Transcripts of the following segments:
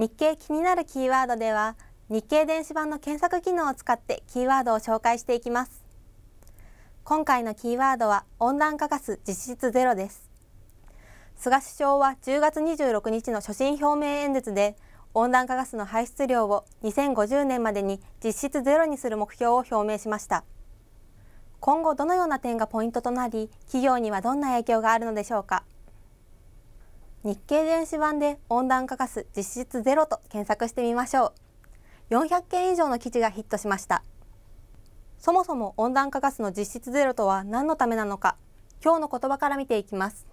日経気になるキーワードでは日経電子版の検索機能を使ってキーワードを紹介していきます今回のキーワードは温暖化ガス実質ゼロです菅首相は10月26日の所信表明演説で温暖化ガスの排出量を2050年までに実質ゼロにする目標を表明しました今後どのような点がポイントとなり企業にはどんな影響があるのでしょうか日経電子版で温暖化ガス実質ゼロと検索してみましょう400件以上の記事がヒットしましたそもそも温暖化ガスの実質ゼロとは何のためなのか今日の言葉から見ていきます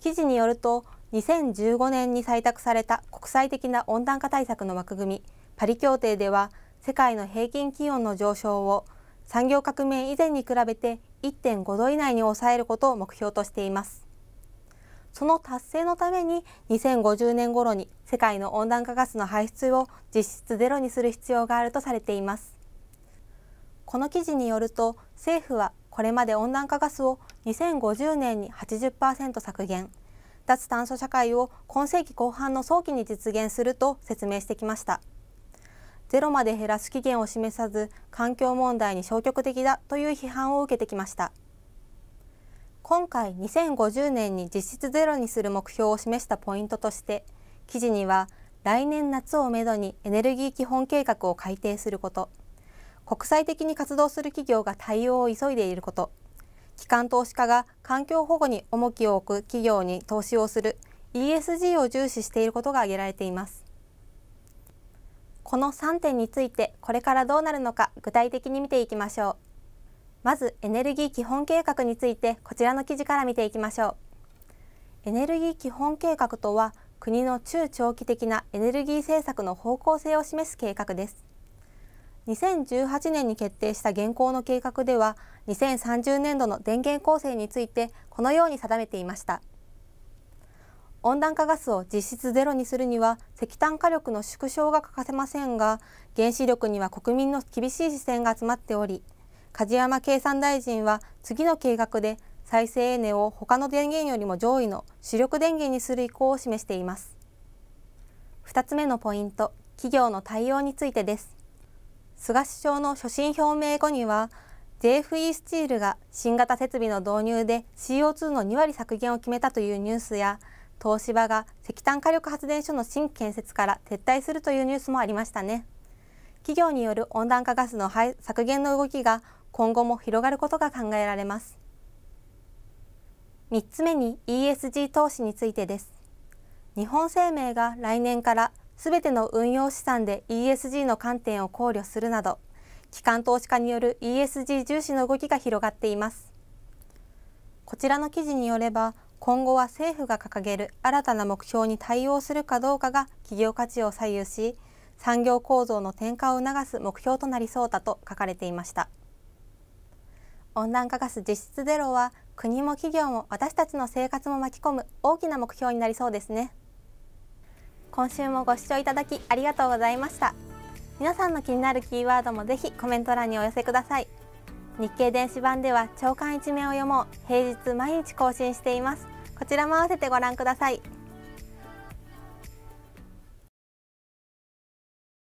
記事によると2015年に採択された国際的な温暖化対策の枠組みパリ協定では世界の平均気温の上昇を産業革命以前に比べて1.5度以内に抑えることを目標としていますその達成のために2050年頃に世界の温暖化ガスの排出を実質ゼロにする必要があるとされていますこの記事によると政府はこれまで温暖化ガスを2050年に80%削減脱炭素社会を今世紀後半の早期に実現すると説明してきましたゼロまで減らす期限を示さず環境問題に消極的だという批判を受けてきました。今回2050年に実質ゼロにする目標を示したポイントとして記事には来年夏をめどにエネルギー基本計画を改定すること国際的に活動する企業が対応を急いでいること機関投資家が環境保護に重きを置く企業に投資をする ESG を重視していることが挙げられていますこの3点についてこれからどうなるのか具体的に見ていきましょう。まずエネルギー基本計画についてこちらの記事から見ていきましょうエネルギー基本計画とは国の中長期的なエネルギー政策の方向性を示す計画です2018年に決定した現行の計画では2030年度の電源構成についてこのように定めていました温暖化ガスを実質ゼロにするには石炭火力の縮小が欠かせませんが原子力には国民の厳しい視線が集まっており梶山経産大臣は次の計画で再生エネを他の電源よりも上位の主力電源にする意向を示しています2つ目のポイント企業の対応についてです菅首相の所信表明後には JFE スチールが新型設備の導入で CO2 の2割削減を決めたというニュースや東芝が石炭火力発電所の新建設から撤退するというニュースもありましたね。企業による温暖化ガスの削減の動きが今後も広がることが考えられます3つ目に ESG 投資についてです日本生命が来年からすべての運用資産で ESG の観点を考慮するなど機関投資家による ESG 重視の動きが広がっていますこちらの記事によれば今後は政府が掲げる新たな目標に対応するかどうかが企業価値を左右し産業構造の転換を促す目標となりそうだと書かれていました温暖化ガス実質ゼロは国も企業も私たちの生活も巻き込む大きな目標になりそうですね今週もご視聴いただきありがとうございました皆さんの気になるキーワードもぜひコメント欄にお寄せください日経電子版では朝刊一面を読もう平日毎日更新していますこちらも合わせてご覧ください